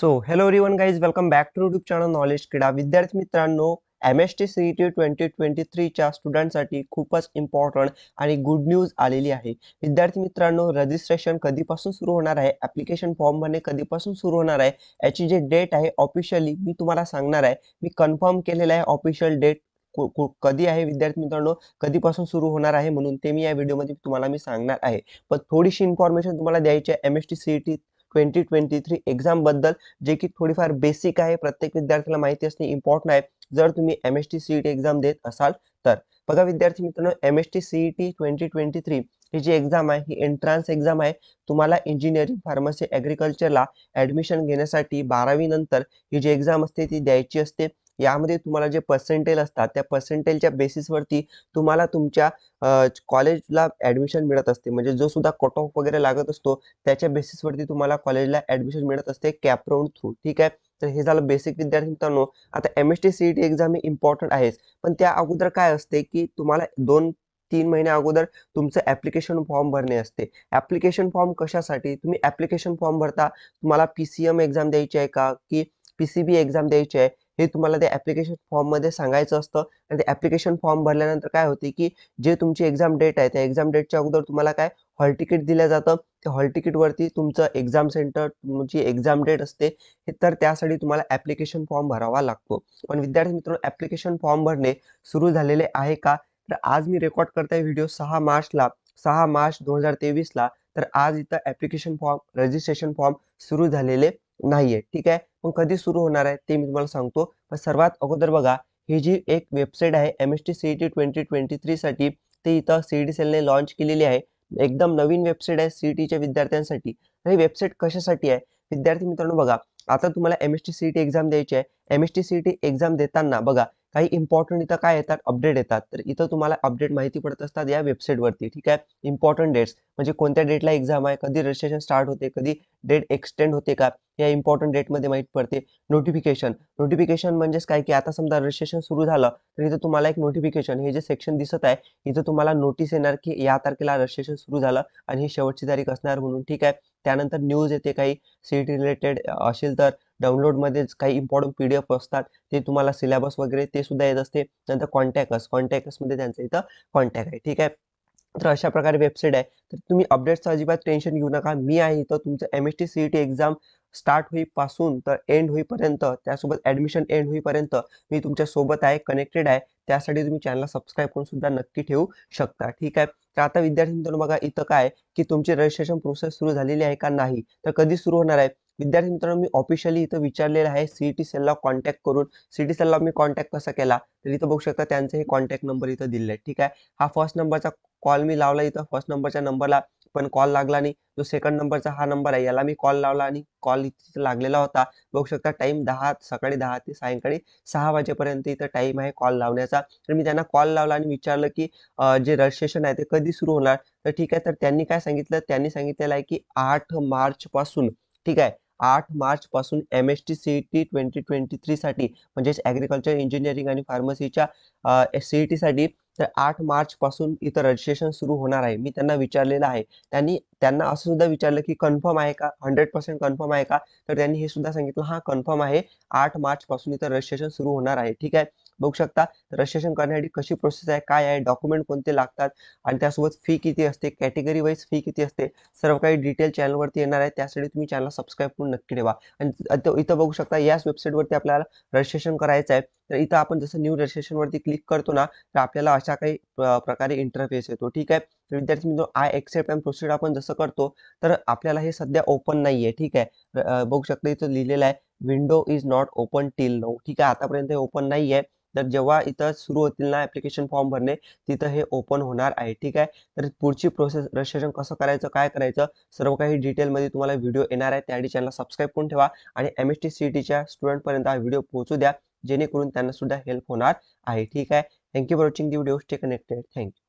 so hello रिवन guys welcome back to YouTube channel knowledge क्रीडा विद्यार्थी मित्रांनो M S T C T twenty twenty थ्रीच्या स्टुडंटसाठी खूपच इम्पॉर्टंट आणि गुड न्यूज आलेली आहे विद्यार्थी मित्रांनो रजिस्ट्रेशन कधीपासून सुरू होणार आहे ॲप्लिकेशन फॉर्म भरणे कधीपासून सुरू होणार आहे याची जे डेट आहे ऑफिशियली मी तुम्हाला सांगणार आहे मी कन्फर्म केलेलं आहे ऑफिशियल डेट कधी आहे विद्यार्थी मित्रांनो कधीपासून सुरू होणार आहे म्हणून ते मी या व्हिडिओमध्ये तुम्हाला मी सांगणार आहे पण थोडीशी इन्फॉर्मेशन तुम्हाला द्यायची आहे M S T C T twenty twenty three एक्झामबद्दल जे की थोडीफार बेसिक आहे प्रत्येक विद्यार्थ्याला माहिती असणे इम्पॉर्टंट आहे जर तुम्ही M S T T exam देत असाल तर बघा विद्यार्थी मित्रांनो M S T T twenty twenty three ही जी एक्झाम आहे ही एंट्रान्स एक्झाम आहे तुम्हाला इंजिनिअरिंग फार्मसी ॲग्रिकल्चरला ॲडमिशन घेण्यासाठी बारावी नंतर ही जी एक्झाम असते ती द्यायची असते यामध्ये तुम्हाला जे पर्सेंटेल असतात त्या पर्सेंटेलच्या बेसिसवरती तुम्हाला तुमच्या कॉलेजला ॲडमिशन मिळत असते म्हणजे जो सुद्धा कट ऑफ वगैरे लागत असतो त्याच्या बेसिसवरती तुम्हाला कॉलेजला ॲडमिशन मिळत असते कॅपराउंड थ्रू ठीक आहे तर हे झालं बेसिक विद्यार्थी मित्रांनो आता M S T C T exam ही इम्पॉर्टंट आहेच पण त्या अगोदर काय असते की तुम्हाला दोन तीन महिन्या अगोदर तुमचं ऍप्लिकेशन फॉर्म भरणे असते ऍप्लिकेशन फॉर्म कशासाठी तुम्ही ऍप्लिकेशन फॉर्म भरता तुम्हाला पी सी एम एक्झाम द्यायची आहे का की पी सी बी एक्झाम द्यायची आहे हे तुम्हाला त्या ॲप्लिकेशन फॉर्ममध्ये सांगायचं असतं आणि ते ॲप्लिकेशन फॉर्म भरल्यानंतर काय होते की जे तुमची एक्झाम डेट आहे त्या एक्झाम डेटच्या अगोदर तुम्हाला काय हॉल तिकीट दिलं जातं त्या हॉल तिकीटवरती तुमचं एक्झाम सेंटर तुमची एक्झाम डेट असते हे तर त्यासाठी तुम्हाला ॲप्लिकेशन फॉर्म भरावा लागतो पण विद्यार्थी मित्रांनो ॲप्लिकेशन फॉर्म भरणे सुरू झालेले आहे का तर आज मी रेकॉर्ड करताय व्हिडिओ सहा मार्चला सहा मार्च दोन हजार तेवीसला तर आज इथं ॲप्लिकेशन फॉर्म रजिस्ट्रेशन फॉर्म सुरू झालेले नाहीये ठीक आहे मग कधी सुरू होणार आहे ते मी तुम्हाला सांगतो सर्वात अगोदर बघा ही जी एक वेबसाईट आहे M S T C T twenty twenty थ्रीसाठी ते इथं सी e सेलने लॉन्च केलेली आहे एकदम नवीन वेबसाईट आहे टीच्या e विद्यार्थ्यांसाठी ही वेबसाईट कशासाठी आहे विद्यार्थी मित्रांनो बघा आता तुम्हाला M S T T exam द्यायची आहे M S T C T exam देताना बघा काही इम्पॉर्टंट इथं काय येतात अपडेट येतात तर इथं तुम्हाला अपडेट माहिती पडत असतात या वेबसाईटवरती ठीक आहे इम्पॉर्टंट डेट्स म्हणजे कोणत्या डेटला एक्झाम आहे कधी रजिस्ट्रेशन स्टार्ट होते कधी डेट एक्सटेंड होते का या इम्पॉर्टंट डेटमध्ये माहीत पडते नोटिफिकेशन नोटिफिकेशन म्हणजेच काय की आता समजा रजिस्ट्रेशन सुरू झालं तर इथं तुम्हाला एक नोटिफिकेशन हे जे सेक्शन दिसत आहे इथं तुम्हाला नोटीस येणार की या तारखेला रजिस्ट्रेशन सुरू झालं आणि ही शेवटची तारीख असणार म्हणून ठीक आहे त्यानंतर न्यूज येते काही सीईटी रिलेटेड e असेल तर डाउनलोडमध्येच काही इम्पॉर्टंट पी डी एफ असतात ते तुम्हाला सिलेबस वगैरे ते सुद्धा येत असते नंतर कॉन्टॅक्टस कॉन्टॅक्टसमध्ये त्यांचं इथं कॉन्टॅक्ट आहे ठीक आहे तर अशा प्रकारे वेबसाईट आहे तर तुम्ही अपडेट्सचं अजिबात टेन्शन घेऊ नका मी आहे इथं तुमचं M S T C E T exam start होईपासून तर एंड होईपर्यंत त्यासोबत ॲडमिशन एंड होईपर्यंत मी तुमच्या सोबत आहे कनेक्टेड आहे त्यासाठी तुम्ही चॅनलला सबस्क्राईब करून सुद्धा नक्की ठेवू शकता ठीक आहे तर आता विद्यार्थी मित्रांनो बघा इथं काय की तुमची रजिस्ट्रेशन प्रोसेस सुरू झालेली आहे का नाही तर कधी सुरू होणार आहे विद्यार्थी मित्रांनो मी ऑफिशियली इथं विचारलेलं आहे सीईटी सेलला कॉन्टॅक्ट करून सीईटी सेलला मी कॉन्टॅक्ट कसा केला तर इथं बघू शकता त्यांचा हे कॉन्टॅक्ट नंबर इथं दिलेला आहे ठीक आहे हा फर्स्ट नंबरचा कॉल मी लावला इथं फर्स्ट नंबरच्या नंबरला पण कॉल लागला नाही जो सेकंड नंबरचा हा नंबर आहे याला मी कॉल लावला आणि कॉल इथे लागलेला होता बघू शकता टाइम दहा सकाळी दहा ते सायंकाळी सहा वाजेपर्यंत इथं टाइम आहे कॉल लावण्याचा तर मी त्यांना कॉल लावला आणि विचारलं की जे रजिस्ट्रेशन आहे ते कधी सुरू होणार तर ठीक आहे तर त्यांनी काय सांगितलं त्यांनी सांगितलेलं आहे की आठ मार्च पासून ठीक आहे आठ मार्च पासून M S T C E T twenty twenty थ्रीसाठी म्हणजेच ॲग्रिकल्चर इंजिनिअरिंग आणि फार्मसीच्या सी ई टीसाठी e तर आठ मार्च पासून इथं रजिस्ट्रेशन सुरू होणार आहे मी त्यांना विचारलेलं आहे त्यांनी त्यांना असं सुद्धा विचारलं की कन्फर्म आहे का हंड्रेड पर्सेंट कन्फर्म आहे का तर त्यांनी हे सुद्धा सांगितलं हा कन्फर्म आहे आठ मार्च पासून इथं रजिस्ट्रेशन सुरू होणार आहे ठीक आहे बघू शकता रजिस्ट्रेशन करण्यासाठी कशी प्रोसेस आहे काय आहे डॉक्युमेंट कोणते लागतात आणि त्यासोबत फी किती असते कॅटेगरी वाईज फी किती असते सर्व काही डिटेल चॅनलवरती येणार आहे त्यासाठी तुम्ही चॅनल सबस्क्राईब करून नक्की ठेवा आणि इथं बघू शकता याच वेबसाईटवरती आपल्याला रजिस्ट्रेशन करायचं आहे तर इथं आपण जसं न्यू रजिस्ट्रेशनवरती क्लिक करतो ना तर आपल्याला अशा काही प्रकारे इंटरफेस येतो ठीक आहे तर विद्यार्थी मित्रांनो आय एक्सेप्ट अँड प्रोसिड आपण जसं करतो तर आपल्याला हे सध्या ओपन नाही आहे ठीक आहे बघू शकता इथं लिहिलेलं आहे window is not open till नऊ ठीक आहे आतापर्यंत हे ओपन नाही आहे तर जेव्हा इथं सुरू होतील ना ऍप्लिकेशन फॉर्म भरणे तिथं हे ओपन होणार आहे ठीक आहे तर पुढची प्रोसेस रजिस्ट्रेशन कसं करायचं काय करायचं सर्व काही डिटेलमध्ये तुम्हाला व्हिडिओ येणार आहे त्याआधी चॅनलला सबस्क्राईब करून ठेवा आणि एम एस टी सी टीच्या स्टुडंटपर्यंत हा व्हिडिओ पोहोचू द्या जेणेकरून त्यांना सुद्धा हेल्प होणार आहे ठीक आहे thank you for watching the video stay connected thank you